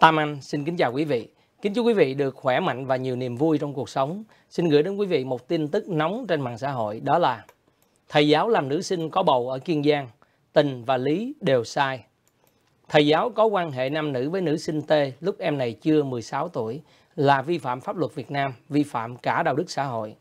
Tam Anh xin kính chào quý vị. Kính chúc quý vị được khỏe mạnh và nhiều niềm vui trong cuộc sống. Xin gửi đến quý vị một tin tức nóng trên mạng xã hội đó là Thầy giáo làm nữ sinh có bầu ở Kiên Giang, tình và lý đều sai. Thầy giáo có quan hệ nam nữ với nữ sinh T lúc em này chưa 16 tuổi là vi phạm pháp luật Việt Nam, vi phạm cả đạo đức xã hội.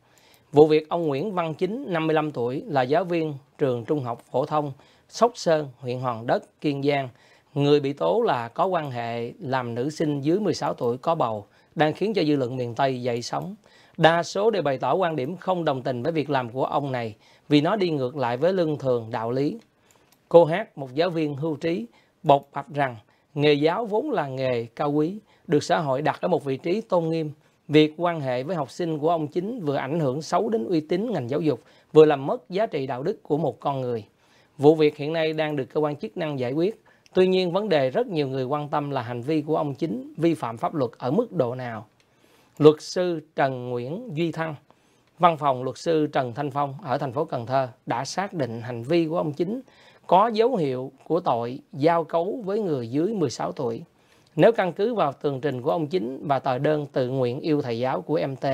Vụ việc ông Nguyễn Văn Chính, 55 tuổi, là giáo viên trường trung học phổ thông Sóc Sơn, huyện Hòn Đất, Kiên Giang – người bị tố là có quan hệ làm nữ sinh dưới 16 tuổi có bầu đang khiến cho dư luận miền Tây dậy sóng. Đa số đều bày tỏ quan điểm không đồng tình với việc làm của ông này vì nó đi ngược lại với lương thường đạo lý. Cô Hát, một giáo viên hưu trí, bộc bạch rằng nghề giáo vốn là nghề cao quý, được xã hội đặt ở một vị trí tôn nghiêm. Việc quan hệ với học sinh của ông chính vừa ảnh hưởng xấu đến uy tín ngành giáo dục, vừa làm mất giá trị đạo đức của một con người. Vụ việc hiện nay đang được cơ quan chức năng giải quyết. Tuy nhiên vấn đề rất nhiều người quan tâm là hành vi của ông chính vi phạm pháp luật ở mức độ nào. Luật sư Trần Nguyễn Duy Thăng, văn phòng luật sư Trần Thanh Phong ở thành phố Cần Thơ đã xác định hành vi của ông chính có dấu hiệu của tội giao cấu với người dưới 16 tuổi. Nếu căn cứ vào tường trình của ông Chính và tờ đơn tự nguyện yêu thầy giáo của MT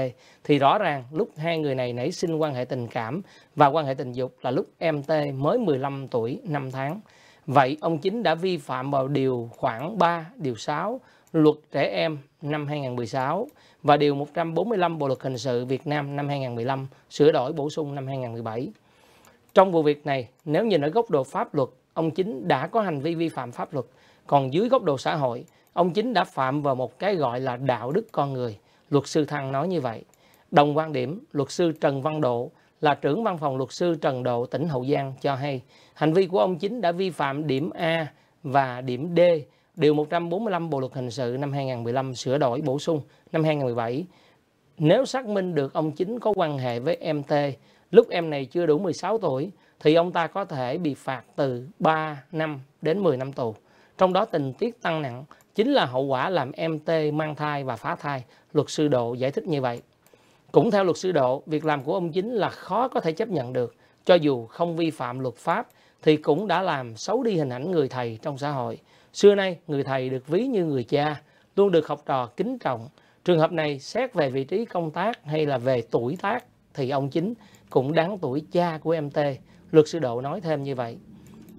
thì rõ ràng lúc hai người này nảy sinh quan hệ tình cảm và quan hệ tình dục là lúc MT mới 15 tuổi 5 tháng. Vậy ông Chính đã vi phạm vào điều khoảng 3, điều 6 Luật Trẻ Em năm 2016 và điều 145 Bộ Luật Hình sự Việt Nam năm 2015 sửa đổi bổ sung năm 2017. Trong vụ việc này, nếu nhìn ở góc độ pháp luật, ông Chính đã có hành vi vi phạm pháp luật. Còn dưới góc độ xã hội, ông Chính đã phạm vào một cái gọi là đạo đức con người. Luật sư Thăng nói như vậy. Đồng quan điểm, luật sư Trần Văn Độ là trưởng văn phòng luật sư Trần Độ tỉnh Hậu Giang cho hay hành vi của ông Chính đã vi phạm điểm A và điểm D điều 145 Bộ luật hình sự năm 2015 sửa đổi bổ sung năm 2017. Nếu xác minh được ông Chính có quan hệ với em T lúc em này chưa đủ 16 tuổi thì ông ta có thể bị phạt từ 3 năm đến 10 năm tù. Trong đó tình tiết tăng nặng chính là hậu quả làm em T mang thai và phá thai. Luật sư Độ giải thích như vậy. Cũng theo luật sư Độ, việc làm của ông Chính là khó có thể chấp nhận được, cho dù không vi phạm luật pháp thì cũng đã làm xấu đi hình ảnh người thầy trong xã hội. Xưa nay, người thầy được ví như người cha, luôn được học trò kính trọng. Trường hợp này xét về vị trí công tác hay là về tuổi tác thì ông Chính cũng đáng tuổi cha của em T. Luật sư Độ nói thêm như vậy.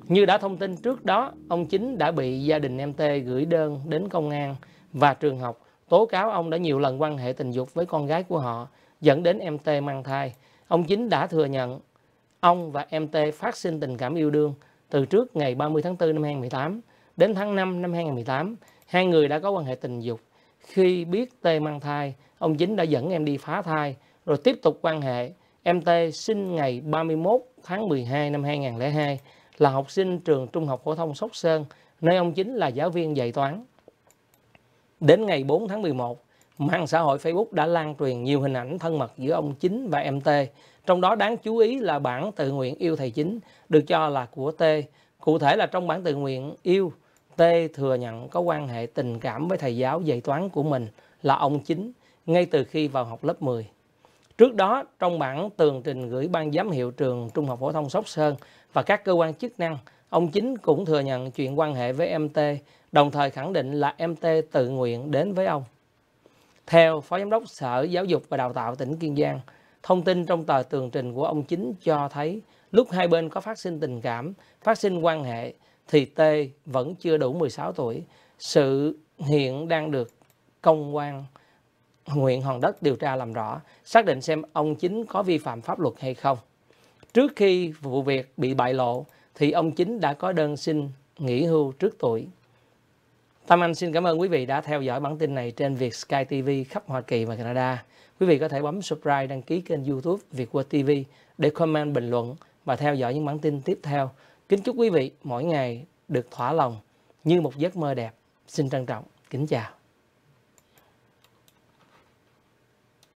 Như đã thông tin trước đó, ông Chính đã bị gia đình em T gửi đơn đến công an và trường học tố cáo ông đã nhiều lần quan hệ tình dục với con gái của họ dẫn đến em T mang thai. Ông Chính đã thừa nhận ông và em T phát sinh tình cảm yêu đương từ trước ngày 30 tháng 4 năm 2018 đến tháng 5 năm 2018. Hai người đã có quan hệ tình dục. Khi biết T mang thai, ông Chính đã dẫn em đi phá thai rồi tiếp tục quan hệ. Em T sinh ngày 31 tháng 12 năm 2002 là học sinh trường Trung học phổ thông Sóc Sơn, nơi ông chính là giáo viên dạy toán. Đến ngày 4 tháng 11 Mạng xã hội Facebook đã lan truyền nhiều hình ảnh thân mật giữa ông Chính và em T. Trong đó đáng chú ý là bản tự nguyện yêu thầy Chính được cho là của T. Cụ thể là trong bản tự nguyện yêu, T thừa nhận có quan hệ tình cảm với thầy giáo dạy toán của mình là ông Chính ngay từ khi vào học lớp 10. Trước đó, trong bản tường trình gửi ban giám hiệu trường Trung học phổ thông Sóc Sơn và các cơ quan chức năng, ông Chính cũng thừa nhận chuyện quan hệ với em t đồng thời khẳng định là em t tự nguyện đến với ông. Theo Phó Giám đốc Sở Giáo dục và Đào tạo tỉnh Kiên Giang, thông tin trong tờ tường trình của ông Chính cho thấy lúc hai bên có phát sinh tình cảm, phát sinh quan hệ thì T vẫn chưa đủ 16 tuổi. Sự hiện đang được công an huyện Hòn Đất điều tra làm rõ, xác định xem ông Chính có vi phạm pháp luật hay không. Trước khi vụ việc bị bại lộ thì ông Chính đã có đơn xin nghỉ hưu trước tuổi. Tâm Anh xin cảm ơn quý vị đã theo dõi bản tin này trên Việt Sky TV khắp Hoa Kỳ và Canada. Quý vị có thể bấm subscribe, đăng ký kênh youtube Việt World TV để comment, bình luận và theo dõi những bản tin tiếp theo. Kính chúc quý vị mỗi ngày được thỏa lòng như một giấc mơ đẹp. Xin trân trọng. Kính chào.